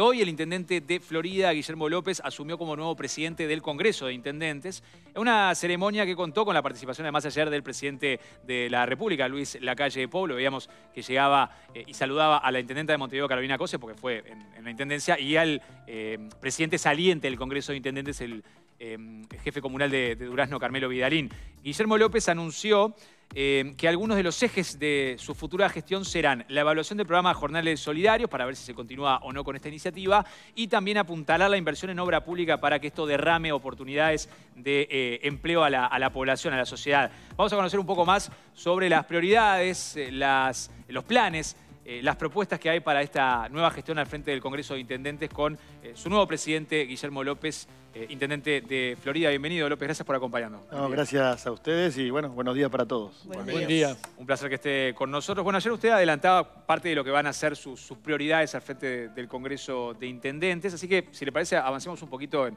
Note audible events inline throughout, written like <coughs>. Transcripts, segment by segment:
Hoy el intendente de Florida, Guillermo López, asumió como nuevo presidente del Congreso de Intendentes. Una ceremonia que contó con la participación además ayer del presidente de la República, Luis Lacalle Pueblo. Veíamos que llegaba eh, y saludaba a la intendenta de Montevideo, Carolina Cose, porque fue en, la intendencia, y al eh, presidente saliente del Congreso de Intendentes, el eh, jefe comunal de Durazno, Carmelo Vidalín. Guillermo López anunció eh, que algunos de los ejes de su futura gestión serán la evaluación del programa Jornales Solidarios para ver si se continúa o no con esta iniciativa y también apuntalar la inversión en obra pública para que esto derrame oportunidades de eh, empleo a la, población, a la sociedad. Vamos a conocer un poco más sobre las prioridades, eh, los planes eh, las propuestas que hay para esta nueva gestión al frente del Congreso de Intendentes con eh, su nuevo presidente, Guillermo López, eh, intendente de Florida. Bienvenido, López, gracias por acompañarnos. gracias a ustedes y bueno, buenos días para todos. Buen, día. Un placer que esté con nosotros. Bueno, ayer usted adelantaba parte de lo que van a ser sus, prioridades al frente del Congreso de Intendentes, así que si le parece avancemos un poquito en,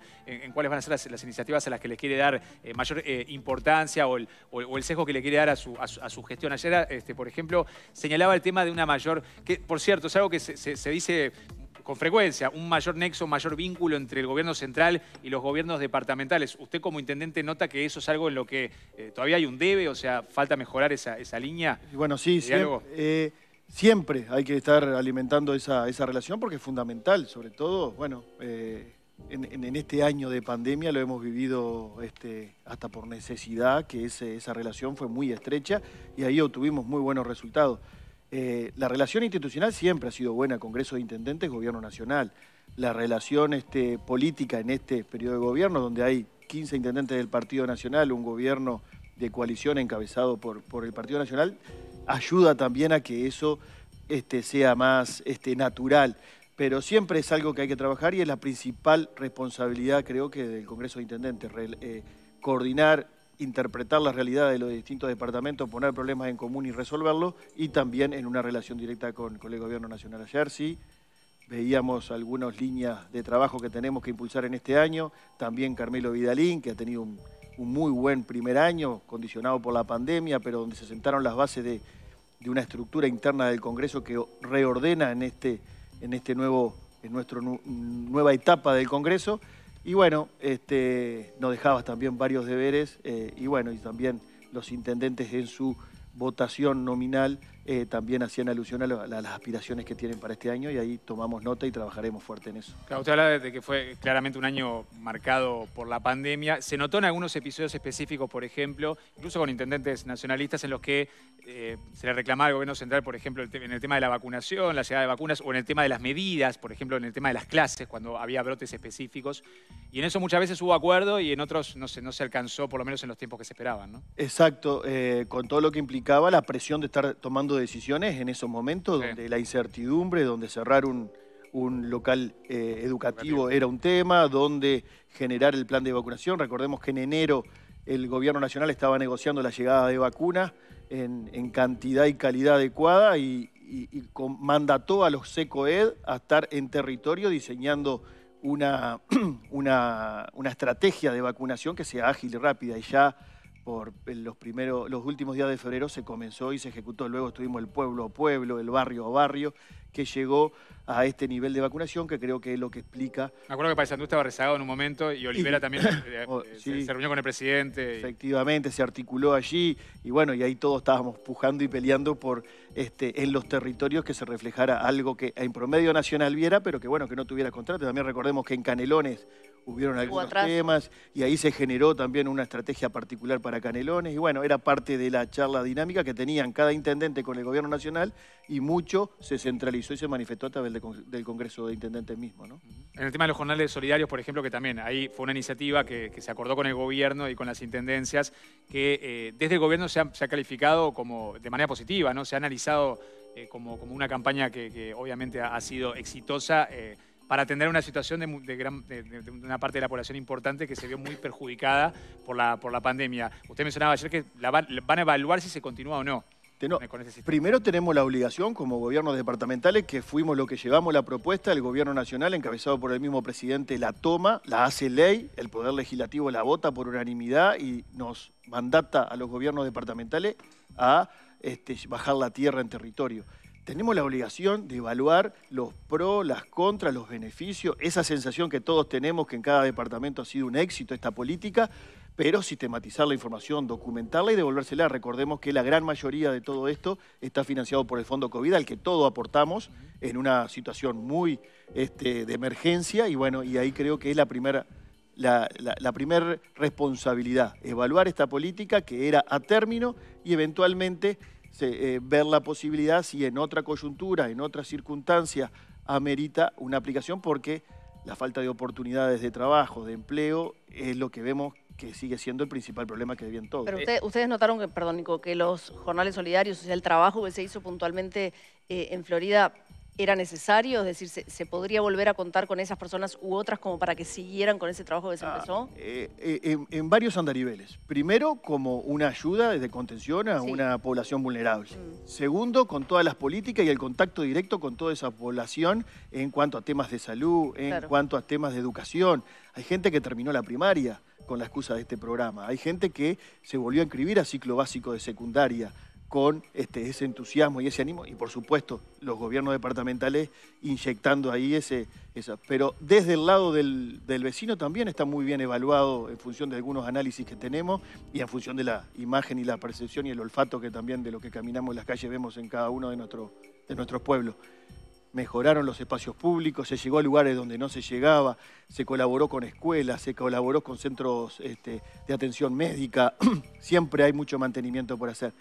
cuáles van a ser las, iniciativas a las que les quiere dar mayor importancia o el, sesgo que le quiere dar a su, gestión. Ayer, este, por ejemplo, señalaba el tema de una mayor que por cierto, es algo que se, dice con frecuencia, un mayor nexo, un mayor vínculo entre el gobierno central y los gobiernos departamentales. ¿Usted como intendente nota que eso es algo en lo que eh, todavía hay un debe? O sea, ¿falta mejorar esa, línea? bueno, sí, siempre, eh, siempre, hay que estar alimentando esa, relación porque es fundamental, sobre todo, bueno, eh, en, este año de pandemia lo hemos vivido este, hasta por necesidad, que esa relación fue muy estrecha y ahí obtuvimos muy buenos resultados. Eh, la relación institucional siempre ha sido buena, Congreso de Intendentes, Gobierno Nacional. La relación este, política en este periodo de gobierno, donde hay 15 intendentes del Partido Nacional, un gobierno de coalición encabezado por, por el Partido Nacional, ayuda también a que eso este, sea más este, natural. Pero siempre es algo que hay que trabajar y es la principal responsabilidad, creo que, del Congreso de Intendentes, eh, coordinar interpretar la realidad de los distintos departamentos, poner problemas en común y resolverlos, y también en una relación directa con, el Gobierno Nacional. Ayer sí veíamos algunas líneas de trabajo que tenemos que impulsar en este año, también Carmelo Vidalín, que ha tenido un, muy buen primer año, condicionado por la pandemia, pero donde se sentaron las bases de, una estructura interna del Congreso que reordena en, este, en, este nuevo, en nuestra nueva etapa del Congreso. Y bueno, este, nos dejabas también varios deberes eh, y bueno, y también los intendentes en su votación nominal eh, también hacían alusión a, las aspiraciones que tienen para este año y ahí tomamos nota y trabajaremos fuerte en eso. Claro, usted habla de que fue claramente un año marcado por la pandemia. Se notó en algunos episodios específicos, por ejemplo, incluso con intendentes nacionalistas en los que eh, se le reclamaba al gobierno central, por ejemplo, en el tema de la vacunación, la llegada de vacunas o en el tema de las medidas, por ejemplo, en el tema de las clases, cuando había brotes específicos. Y en eso muchas veces hubo acuerdo y en otros no se, no se alcanzó, por lo menos en los tiempos que se esperaban. ¿no? Exacto, eh, con todo lo que implicaba la presión de estar tomando decisiones en esos momentos donde la incertidumbre, donde cerrar un, local eh, educativo era un tema, donde generar el plan de vacunación. Recordemos que en enero el gobierno nacional estaba negociando la llegada de vacunas en, cantidad y calidad adecuada y, mandató a los SECOED a estar en territorio diseñando una, <clears throat> una, una estrategia de vacunación que sea ágil y rápida. Y ya por los primeros, los últimos días de febrero se comenzó y se ejecutó. Luego estuvimos el pueblo a pueblo, el barrio a barrio, que llegó a este nivel de vacunación, que creo que es lo que explica. Me acuerdo que Paisantú estaba rezagado en un momento y Olivera también eh, <coughs> eh, oh, eh, se, reunió con el presidente. Efectivamente, se articuló allí y bueno, y ahí todos estábamos pujando y peleando por este, en los territorios que se reflejara algo que en promedio nacional viera, pero que bueno, que no tuviera contrato. También recordemos que en Canelones hubieron algunos temas y ahí se generó también una estrategia particular para Canelones y bueno, era parte de la charla dinámica que tenían cada intendente con el gobierno nacional y mucho se centralizó y se manifestó a través del Congreso de Intendentes mismo. ¿no? En el tema de los jornales solidarios, por ejemplo, que también ahí fue una iniciativa que, se acordó con el gobierno y con las intendencias que eh, desde el gobierno se ha, calificado como de manera positiva, ¿no? se ha analizado eh, como, como, una campaña que, obviamente ha, sido exitosa. Eh, para atender una situación de, gran, una parte de la población importante que se vio muy perjudicada por la, por la pandemia. Usted mencionaba ayer que van a evaluar si se continúa o no. primero tenemos la obligación como gobiernos departamentales que fuimos los que llevamos la propuesta, el gobierno nacional encabezado por el mismo presidente la toma, la hace ley, el poder legislativo la vota por unanimidad y nos mandata a los gobiernos departamentales a este, bajar la tierra en territorio tenemos la obligación de evaluar los pros, las contras, los beneficios, esa sensación que todos tenemos que en cada departamento ha sido un éxito esta política, pero sistematizar la información, documentarla y devolvérsela. Recordemos que la gran mayoría de todo esto está financiado por el Fondo COVID, al que todo aportamos en una situación muy este, de emergencia y bueno, y ahí creo que es la primera... la primera responsabilidad, evaluar esta política que era a término y eventualmente eh, ver la posibilidad si en otra coyuntura, en otra circunstancia, amerita una aplicación porque la falta de oportunidades de trabajo, de empleo, es lo que vemos que sigue siendo el principal problema que viven todos. Pero ustedes notaron que, que los jornales solidarios, el trabajo que se hizo puntualmente eh, en Florida era necesario? Es decir, ¿se, podría volver a contar con esas personas u otras como para que siguieran con ese trabajo que se ah, empezó? Eh, eh, en, varios andariveles. Primero, como una ayuda desde contención a una población vulnerable. Mm. Segundo, con todas las políticas y el contacto directo con toda esa población en cuanto a temas de salud, en cuanto a temas de educación. Hay gente que terminó la primaria con la excusa de este programa. Hay gente que se volvió a inscribir a ciclo básico de secundaria con este, ese entusiasmo y ese ánimo, y por supuesto los gobiernos departamentales inyectando ahí ese... Esa. Pero desde el lado del, vecino también está muy bien evaluado en función de algunos análisis que tenemos y en función de la imagen y la percepción y el olfato que también de lo que caminamos en las calles vemos en cada uno de, de nuestros pueblos mejoraron los espacios públicos, se llegó a lugares donde no se llegaba, se colaboró con escuelas, se colaboró con centros este, de atención médica, <clears throat> siempre hay mucho mantenimiento por hacer.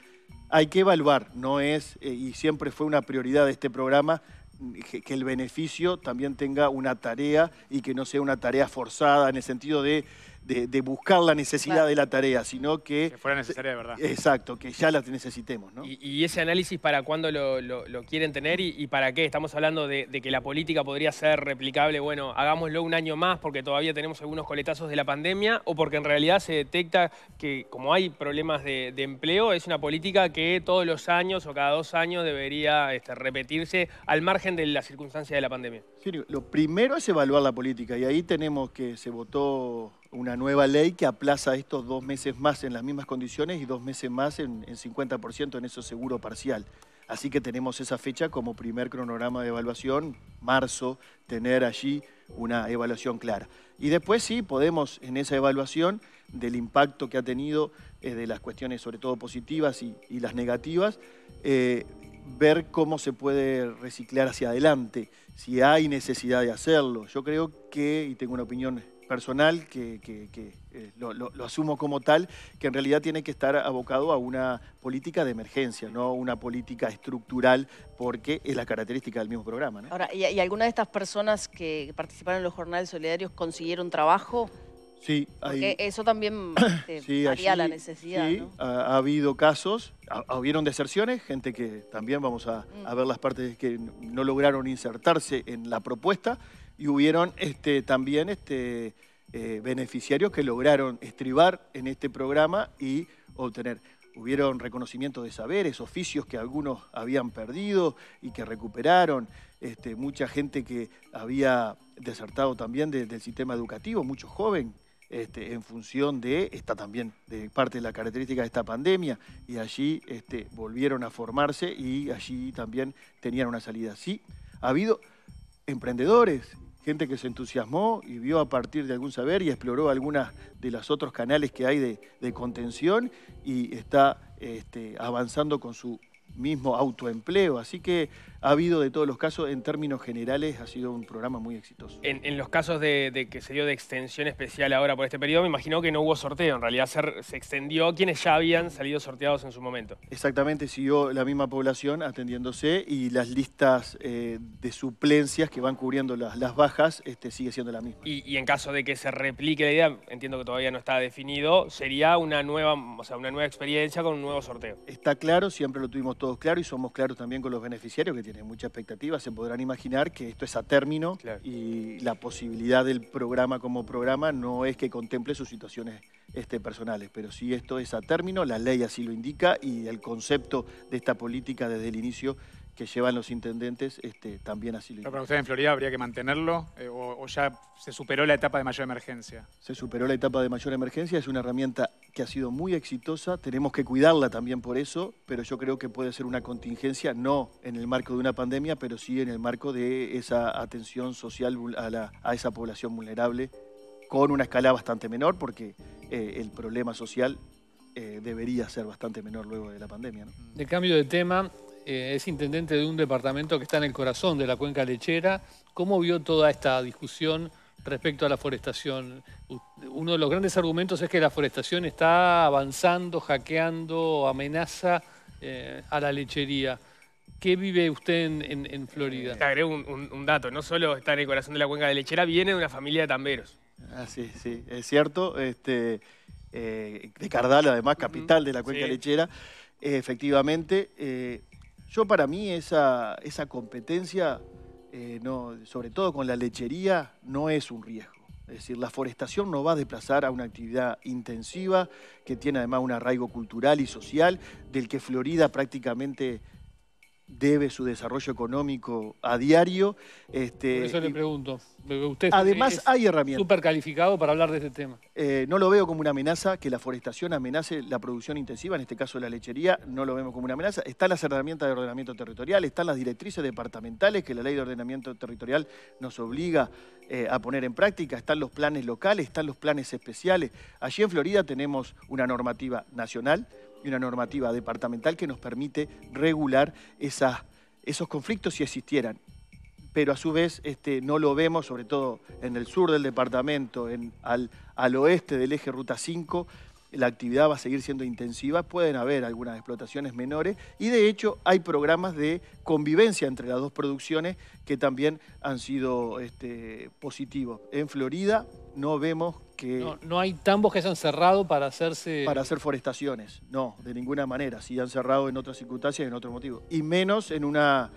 Hay que evaluar, no es, eh, y siempre fue una prioridad de este programa, mm, que el beneficio también tenga una tarea y que no sea una tarea forzada en el sentido de de, buscar la necesidad de la tarea, sino que... Que fuera necesaria de verdad. Exacto, que ya la necesitemos. ¿no? Y, ese análisis para cuándo lo, quieren tener y, para qué? Estamos hablando de, que la política podría ser replicable, bueno, hagámoslo un año más porque todavía tenemos algunos coletazos de la pandemia o porque en realidad se detecta que como hay problemas de, empleo, es una política que todos los años o cada dos años debería este, repetirse al margen de la circunstancia de la pandemia. Sí, lo primero es evaluar la política y ahí tenemos que se votó una nueva ley que aplaza estos dos meses más en las mismas condiciones y dos meses más en, 50% en eso seguro parcial. Así que tenemos esa fecha como primer cronograma de evaluación, marzo, tener allí una evaluación clara. Y después sí podemos en esa evaluación del impacto que ha tenido eh, de las cuestiones sobre todo positivas y, las negativas, eh, ver cómo se puede reciclar hacia adelante, si hay necesidad de hacerlo. Yo creo que, y tengo una opinión personal, que, eh, lo, asumo como tal, que en realidad tiene que estar abocado a una política de emergencia, no una política estructural, porque es la característica del mismo programa. Ahora, ¿y, alguna de estas personas que participaron en los jornales solidarios consiguieron trabajo? Sí, eso también <coughs> este, haría la necesidad. ha, habido casos, hubo hubieron deserciones, gente que también vamos a, a mm. ver las partes que no lograron insertarse en la propuesta y hubieron este, también este, eh, beneficiarios que lograron estribar en este programa y obtener. Hubieron reconocimiento de saberes, oficios que algunos habían perdido y que recuperaron, este, mucha gente que había desertado también desde del sistema educativo, muchos jóvenes este, en función de, esta también de parte de la característica de esta pandemia, y allí este, volvieron a formarse y allí también tenían una salida. Sí, ha habido emprendedores gente que se entusiasmó y vio a partir de algún saber y exploró algunas de los otros canales que hay de, contención y está este, avanzando con su mismo autoempleo. Así que ha habido de todos los casos, en términos generales ha sido un programa muy exitoso. En, los casos de, que se dio de extensión especial ahora por este periodo, me imagino que no hubo sorteo, en realidad se, extendió quienes ya habían salido sorteados en su momento. Exactamente, siguió la misma población atendiéndose y las listas eh, de suplencias que van cubriendo las, las bajas este, sigue siendo la misma. Y, en caso de que se replique la idea, entiendo que todavía no está definido, sería una nueva, o sea, una nueva experiencia con un nuevo sorteo. Está claro, siempre lo tuvimos todos claro y somos claros también con los beneficiarios que tienen mucha expectativa. Se podrán imaginar que esto es a término y la posibilidad del programa como programa no es que contemple sus situaciones este, personales, pero si esto es a término, la ley así lo indica y el concepto de esta política desde el inicio que llevan los intendentes este, también así lo Pero para ustedes en Florida habría que mantenerlo eh, o, ya se superó la etapa de mayor emergencia. Se superó la etapa de mayor emergencia, es una herramienta que ha sido muy exitosa, tenemos que cuidarla también por eso, pero yo creo que puede ser una contingencia, no en el marco de una pandemia, pero sí en el marco de esa atención social a, la, a esa población vulnerable con una escala bastante menor porque eh, el problema social eh, debería ser bastante menor luego de la pandemia. ¿no? De cambio de tema, eh, es intendente de un departamento que está en el corazón de la cuenca lechera. ¿Cómo vio toda esta discusión respecto a la forestación? Uno de los grandes argumentos es que la forestación está avanzando, hackeando, amenaza eh, a la lechería. ¿Qué vive usted en, Florida? Te agrego un, dato, no solo está en el corazón de la cuenca de lechera, viene de una familia de tamberos. Ah, sí, sí, es cierto. Este, eh, de Cardal, además, capital de la cuenca lechera efectivamente, yo para mí esa, esa competencia, eh, sobre todo con la lechería, no es un riesgo. Es decir, la forestación no va a desplazar a una actividad intensiva que tiene además un arraigo cultural y social del que Florida prácticamente debe su desarrollo económico a diario. Este, Por eso le pregunto. además hay herramientas. Súper calificado para hablar de este tema. Eh, no lo veo como una amenaza, que la forestación amenace la producción intensiva, en este caso la lechería, no lo vemos como una amenaza. Están las herramientas de ordenamiento territorial, están las directrices departamentales que la ley de ordenamiento territorial nos obliga eh, a poner en práctica, están los planes locales, están los planes especiales. Allí en Florida tenemos una normativa nacional y una normativa departamental que nos permite regular esos conflictos si existieran. Pero a su vez este, no lo vemos, sobre todo en el sur del departamento, en, al, oeste del eje Ruta 5, la actividad va a seguir siendo intensiva, pueden haber algunas explotaciones menores y de hecho hay programas de convivencia entre las dos producciones que también han sido este, positivos. En Florida no vemos no, hay tambos que se han cerrado para hacerse... Para hacer forestaciones, no, de ninguna manera. Si han cerrado en otras circunstancias, en otro motivo. Y menos en una...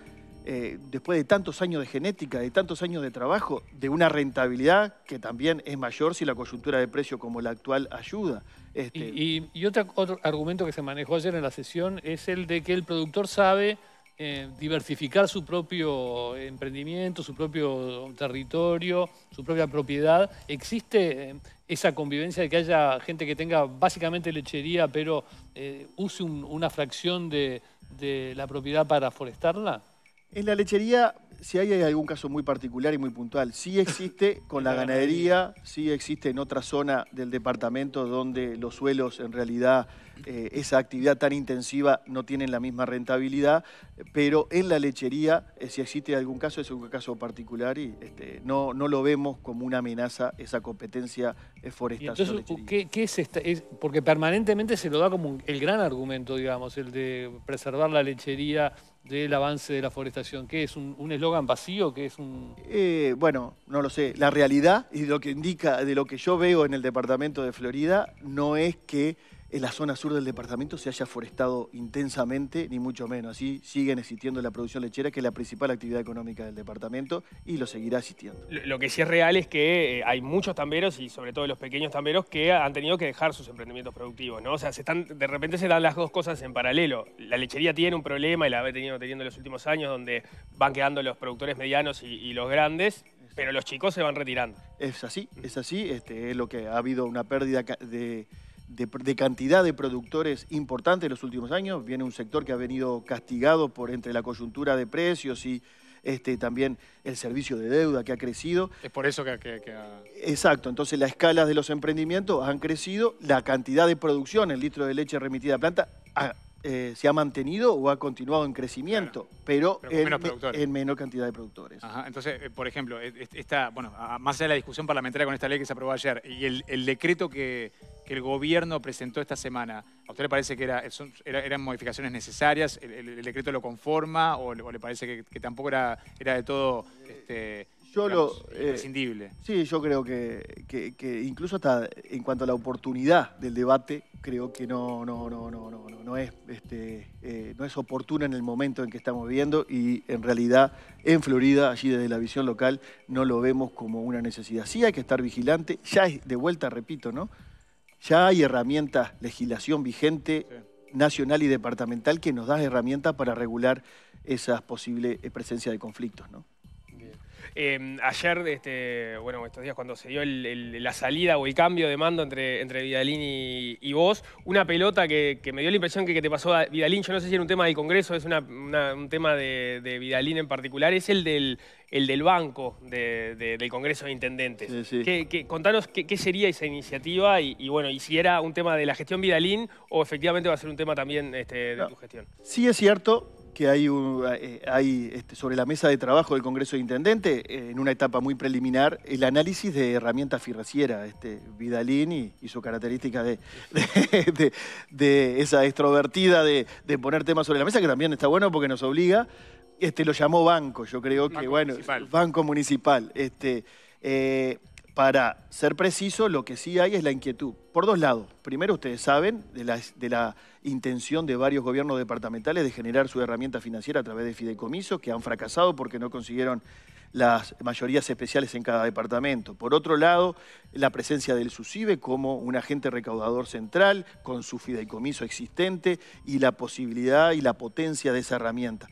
Eh, después de tantos años de genética, de tantos años de trabajo, de una rentabilidad que también es mayor si la coyuntura de precio como la actual ayuda. Este, y, otro argumento que se manejó ayer en la sesión es el de que el productor sabe eh, diversificar su propio emprendimiento, su propio territorio, su propia propiedad. ¿Existe eh, esa convivencia de que haya gente que tenga básicamente lechería, pero eh, use una fracción de la propiedad para forestarla? En la lechería, si hay, algún caso muy particular y muy puntual, sí existe con la ganadería, sí existe en otra zona del departamento donde los suelos en realidad eh, esa actividad tan intensiva no tienen la misma rentabilidad, pero en la lechería, eh, si existe algún caso, es un caso particular y este, no, no lo vemos como una amenaza esa competencia eh, forestal. Entonces, ¿qué, es porque permanentemente se lo da como el gran argumento, digamos, el de preservar la lechería del avance de la forestación? ¿Qué es? ¿Un eslogan vacío? que es un...? Eh, bueno, no lo sé. La realidad y lo que indica, de lo que yo veo en el departamento de Florida, no es que en la zona sur del departamento se haya forestado intensamente, ni mucho menos. Así siguen existiendo la producción lechera, que es la principal actividad económica del departamento, y lo seguirá existiendo. Lo que sí es real es que eh, hay muchos tamberos, y sobre todo los pequeños tamberos, que han tenido que dejar sus emprendimientos productivos, ¿no? O sea, se están, de repente se dan las dos cosas en paralelo. La lechería tiene un problema, y la ha venido teniendo en los últimos años, donde van quedando los productores medianos y, los grandes, pero los chicos se van retirando. Es así, es así. Este, es lo que ha habido una pérdida de de, cantidad de productores importantes en los últimos años. Viene un sector que ha venido castigado por entre la coyuntura de precios y este, también el servicio de deuda que ha crecido. Es por eso que, Exacto, entonces las escalas de los emprendimientos han crecido, la cantidad de producción, el litro de leche remitida a planta, eh, se ha mantenido o ha continuado en crecimiento, pero, en, menor cantidad de productores. entonces, eh, por ejemplo, e, e, bueno, más allá de la discusión parlamentaria con esta ley que se aprobó ayer y el, decreto que, el gobierno presentó esta semana, ¿a usted le parece que era, eran modificaciones necesarias? ¿El, decreto lo conforma o, le parece que, tampoco era, era de todo... Eh, este, eh, sí, yo creo que, incluso hasta en cuanto a la oportunidad del debate, creo que no, no, no, no, no, es este, eh, no es oportuna en el momento en que estamos viviendo y en realidad en Florida, allí desde la visión local, no lo vemos como una necesidad. Sí hay que estar vigilante, ya es, de vuelta, repito, ¿no? Ya hay herramientas, legislación vigente. nacional y departamental que nos da herramientas para regular esas posible eh, presencia de conflictos, ¿no? Em, ayer, este, bueno, estos días cuando se dio la salida o el cambio de mando entre, entre Vidalín y, vos, una pelota que, me dio la impresión que, te pasó a Vidalín, yo no sé si era un tema del Congreso, es un tema de, Vidalín en particular, es el del, del banco del Congreso de Intendentes. que contanos qué, sería esa iniciativa y, bueno, y si era un tema de la gestión Vidalín o efectivamente va a ser un tema también este, de tu gestión. Sí, es cierto, que hay, un, eh, hay este, sobre la mesa de trabajo del Congreso de Intendente, eh, en una etapa muy preliminar, el análisis de herramientas financieras, este, Vidalín y, su característica de, esa extrovertida de, poner temas sobre la mesa, que también está bueno porque nos obliga, este, lo llamó banco, yo creo que, bueno, banco municipal. Este, eh, para ser preciso, lo que sí hay es la inquietud por dos lados. Primero, ustedes saben de la, intención de varios gobiernos departamentales de generar su herramienta financiera a través de fideicomisos, que han fracasado porque no consiguieron las mayorías especiales en cada departamento. Por otro lado, la presencia del SUSIBE como un agente recaudador central, con su fideicomiso existente y la posibilidad y la potencia de esa herramienta.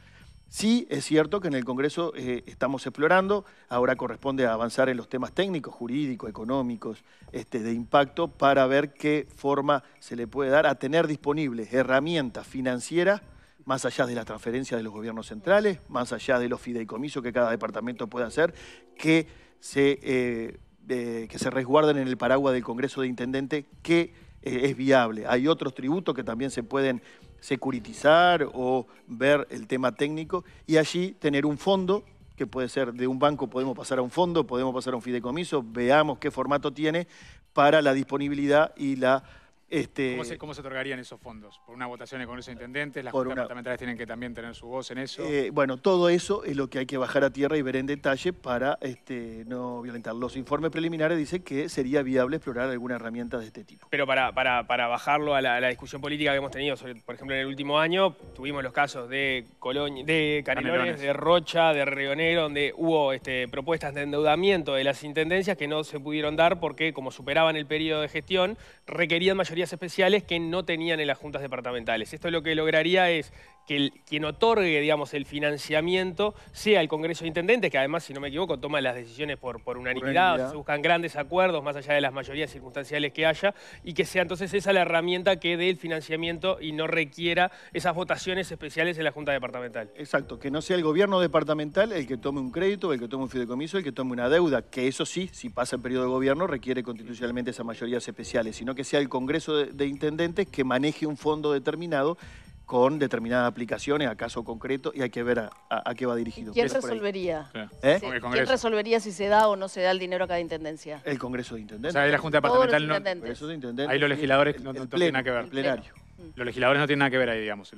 Sí, es cierto que en el Congreso eh, estamos explorando, ahora corresponde avanzar en los temas técnicos, jurídicos, económicos, este, de impacto, para ver qué forma se le puede dar a tener disponibles herramientas financieras más allá de las transferencias de los gobiernos centrales, más allá de los fideicomisos que cada departamento pueda hacer, que se, eh, eh, que se resguarden en el paraguas del Congreso de Intendente, que es viable. Hay otros tributos que también se pueden securitizar o ver el tema técnico y allí tener un fondo que puede ser de un banco, podemos pasar a un fondo, podemos pasar a un fideicomiso, veamos qué formato tiene para la disponibilidad y la este, ¿Cómo, se, ¿Cómo, se, otorgarían esos fondos? ¿Por una votación con el Intendentes? ¿Las juntas departamentales tienen que también tener su voz en eso? Eh, bueno, todo eso es lo que hay que bajar a tierra y ver en detalle para este, no violentar. Los informes preliminares dicen que sería viable explorar alguna herramienta de este tipo. Pero para, para, bajarlo a la, discusión política que hemos tenido, por ejemplo, en el último año tuvimos los casos de Colonia, de Canelones, de Rocha, de Rionero, donde hubo este, propuestas de endeudamiento de las intendencias que no se pudieron dar porque, como superaban el periodo de gestión, requerían mayor especiales que no tenían en las juntas departamentales. Esto lo que lograría es que quien otorgue, digamos, el financiamiento sea el Congreso de Intendentes, que además, si no me equivoco, toma las decisiones por, por unanimidad, buscan grandes acuerdos, más allá de las mayorías circunstanciales que haya, y que sea entonces esa la herramienta que dé el financiamiento y no requiera esas votaciones especiales en la Junta Departamental. Exacto, que no sea el gobierno departamental el que tome un crédito, el que tome un fideicomiso, el que tome una deuda, que eso sí, si pasa el periodo de gobierno, requiere constitucionalmente esas mayorías especiales, sino que sea el Congreso de, Intendentes que maneje un fondo determinado con determinadas aplicaciones a caso concreto y hay que ver a, qué va dirigido. ¿Quién resolvería? ¿Eh? resolvería si se da o no se da el dinero a cada intendencia? El Congreso de Intendentes. O sea, ahí la Junta Departamental no. Los Ahí los legisladores no, no tienen nada que ver. El plenario. Mm. Los legisladores no tienen nada que ver ahí, digamos.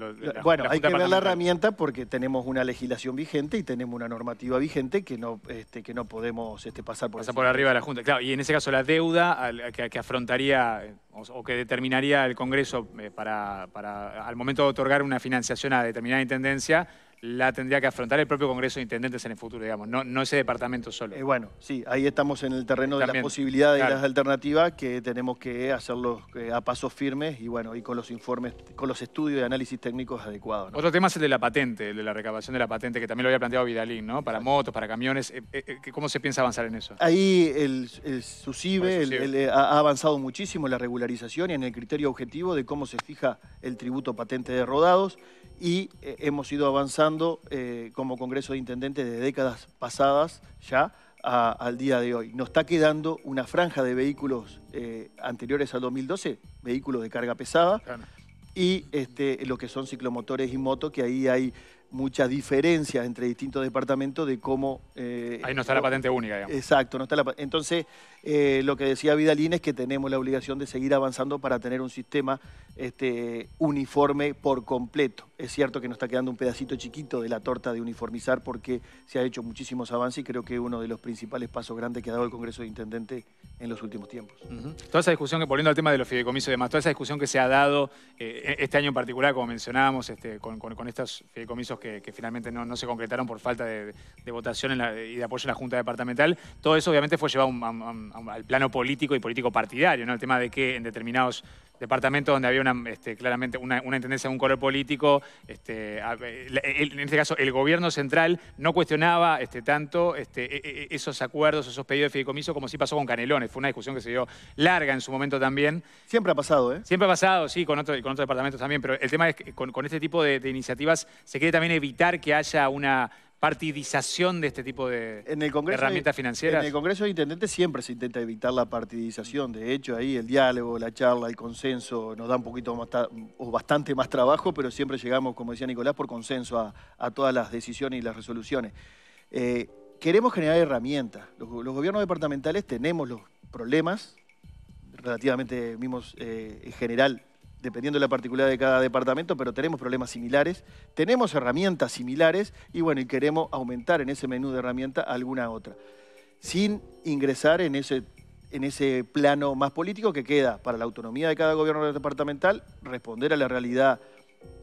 bueno, hay que ver la herramienta porque tenemos una legislación vigente y tenemos una normativa vigente que no, este, que no podemos este, pasar por, Pasa por arriba de la Junta. Claro, y en ese caso la deuda que, afrontaría o, que determinaría el Congreso eh, para, para, al momento de otorgar una financiación a determinada intendencia la tendría que afrontar el propio Congreso de Intendentes en el futuro, digamos, no, ese departamento solo. Eh, bueno, sí, ahí estamos en el terreno de las posibilidades y las alternativas que tenemos que hacerlos eh, a pasos firmes y bueno, y con los informes, con los estudios y análisis técnicos adecuados. Otro tema es el de la patente, el de la recabación de la patente, que también lo había planteado Vidalín, ¿no? Para motos, para camiones, eh, ¿cómo se piensa avanzar en eso? Ahí el, SUCIBE, ha avanzado muchísimo en la regularización y en el criterio objetivo de cómo se fija el tributo patente de rodados y hemos ido avanzando eh, como Congreso de Intendentes de décadas pasadas ya al día de hoy. Nos está quedando una franja de vehículos eh, anteriores al 2012, vehículos de carga pesada, y este, lo que son ciclomotores y motos que ahí hay muchas diferencias entre distintos departamentos de cómo... Eh, Ahí no está la patente única, digamos. Exacto, no está la Entonces, eh, lo que decía Vidalín es que tenemos la obligación de seguir avanzando para tener un sistema este, uniforme por completo. Es cierto que nos está quedando un pedacito chiquito de la torta de uniformizar porque se ha hecho muchísimos avances y creo que es uno de los principales pasos grandes que ha dado el Congreso de Intendente en los últimos tiempos. Toda esa discusión, que volviendo al tema de los fideicomisos y demás, toda esa discusión que se ha dado eh, e-, este año en particular, como mencionábamos, este, con, con estos fideicomisos que, finalmente no, se concretaron por falta de, votación y de apoyo en la Junta Departamental. Todo eso obviamente fue llevado al plano político y político partidario, ¿no? el tema de que en determinados departamento donde había este, claramente una, tendencia intendencia de un color político. Este, en este caso, el gobierno central no cuestionaba este, tanto e, e, esos acuerdos, esos pedidos de fideicomiso, como sí pasó con Canelones. Fue una discusión que se dio larga en su momento también. Siempre ha pasado, ¿eh? Siempre ha pasado, sí, con, con otros departamentos también. Pero el tema es que con, este tipo de iniciativas se quiere también evitar que haya una partidización de este tipo de, herramientas financieras? En el Congreso de Intendentes siempre se intenta evitar la partidización. De hecho, ahí el diálogo, la charla, el consenso nos da un poquito más o bastante más trabajo, pero siempre llegamos, como decía Nicolás, por consenso a, todas las decisiones y las resoluciones. Eh, queremos generar herramientas. Los, gobiernos departamentales tenemos los problemas relativamente mismos eh, en general dependiendo de la particularidad de cada departamento, pero tenemos problemas similares, tenemos herramientas similares y bueno, y queremos aumentar en ese menú de herramientas alguna otra, sin ingresar en ese, en ese plano más político que queda para la autonomía de cada gobierno departamental, responder a la realidad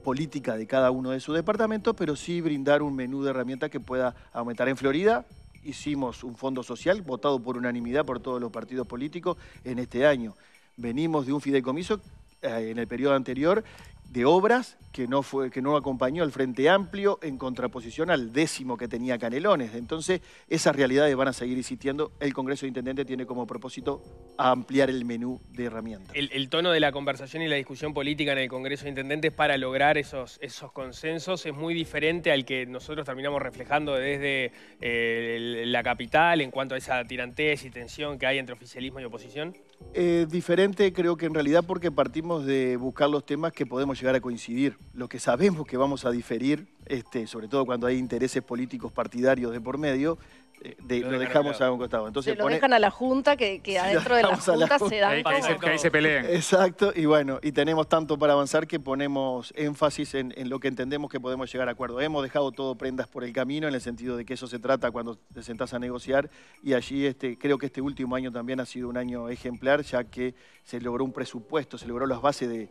política de cada uno de sus departamentos, pero sí brindar un menú de herramientas que pueda aumentar. En Florida hicimos un fondo social votado por unanimidad por todos los partidos políticos en este año. Venimos de un fideicomiso eh, en el periodo anterior de obras que no, fue, que no acompañó al Frente Amplio en contraposición al décimo que tenía Canelones. Entonces, esas realidades van a seguir existiendo. El Congreso de Intendente tiene como propósito ampliar el menú de herramientas. El, tono de la conversación y la discusión política en el Congreso de Intendentes para lograr esos, esos consensos es muy diferente al que nosotros terminamos reflejando desde eh, la capital en cuanto a esa tirantez y tensión que hay entre oficialismo y oposición. Eh, diferente creo que en realidad porque partimos de buscar los temas que podemos llegar a coincidir, ...lo que sabemos que vamos a diferir, este, sobre todo cuando hay intereses políticos partidarios de por medio, eh, lo, dejamos a un costado. Entonces, se lo dejan a la Junta, que, adentro de la Junta, se dan que, ahí se, Exacto, y bueno, y tenemos tanto para avanzar que ponemos énfasis en, lo que entendemos que podemos llegar a acuerdo. Hemos dejado todo prendas por el camino, en el sentido de que eso se trata cuando te sentás a negociar, y allí este, creo que este último año también ha sido un año ejemplar, ya que se logró un presupuesto, se logró las bases de,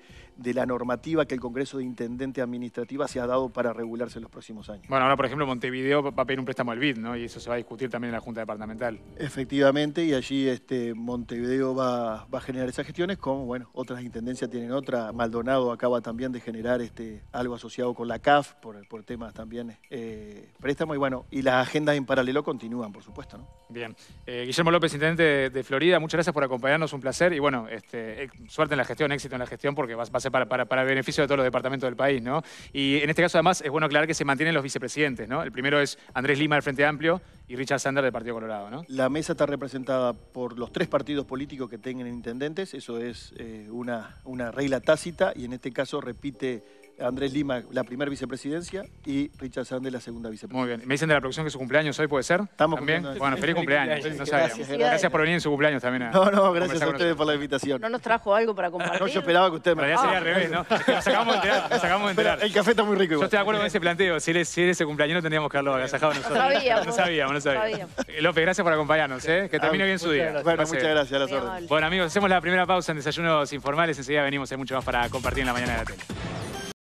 la normativa que el Congreso de Intendente Administrativa se ha dado para regularse en los próximos años. Bueno, ahora, por ejemplo, Montevideo va a pedir un préstamo al BID, ¿no? Y eso se va a también en la Junta Departamental. Efectivamente, y allí este, Montevideo va, va a generar esas gestiones, como bueno, otras intendencias tienen otra. Maldonado acaba también de generar este, algo asociado con la CAF por, por temas también eh, préstamo. Y bueno, y las agendas en paralelo continúan, por supuesto. ¿no? Bien. Eh, Guillermo López, intendente de, Florida, muchas gracias por acompañarnos, un placer. Y bueno, este, eh, suerte en la gestión, éxito en la gestión, porque va, va a ser para, para, beneficio de todos los departamentos del país, ¿no? Y en este caso, además, es bueno aclarar que se mantienen los vicepresidentes, ¿no? El primero es Andrés Lima del Frente Amplio y Richard Sander del Partido Colorado, ¿no? La mesa está representada por los tres partidos políticos que tengan intendentes, eso es eh, una regla tácita y en este caso repite Andrés Lima la primera vicepresidencia y Richard Sande la segunda vicepresidencia. Muy bien. Me dicen de la producción que su cumpleaños hoy puede ser. Estamos también. Bueno, feliz cumpleaños. Gracias, por venir en su cumpleaños también. no, no, gracias a, ustedes por la invitación. No nos trajo algo para ah, compartir. No, yo esperaba que ustedes me. Pero ya sería ah. al revés, ¿no? Nos acabamos de enterar. el café está muy rico. Igual. Yo estoy de acuerdo con ese planteo. Si eres, si ese cumpleaños no tendríamos que haberlo agasajado nosotros. No sabíamos. No sabíamos, no sabíamos. Eh, López, gracias por acompañarnos. ¿eh? Que termine bien su día. Bueno, muchas gracias. A las bueno, amigos, hacemos la primera pausa en Desayunos Informales. Enseguida venimos. Hay mucho más para compartir en la mañana de la tele.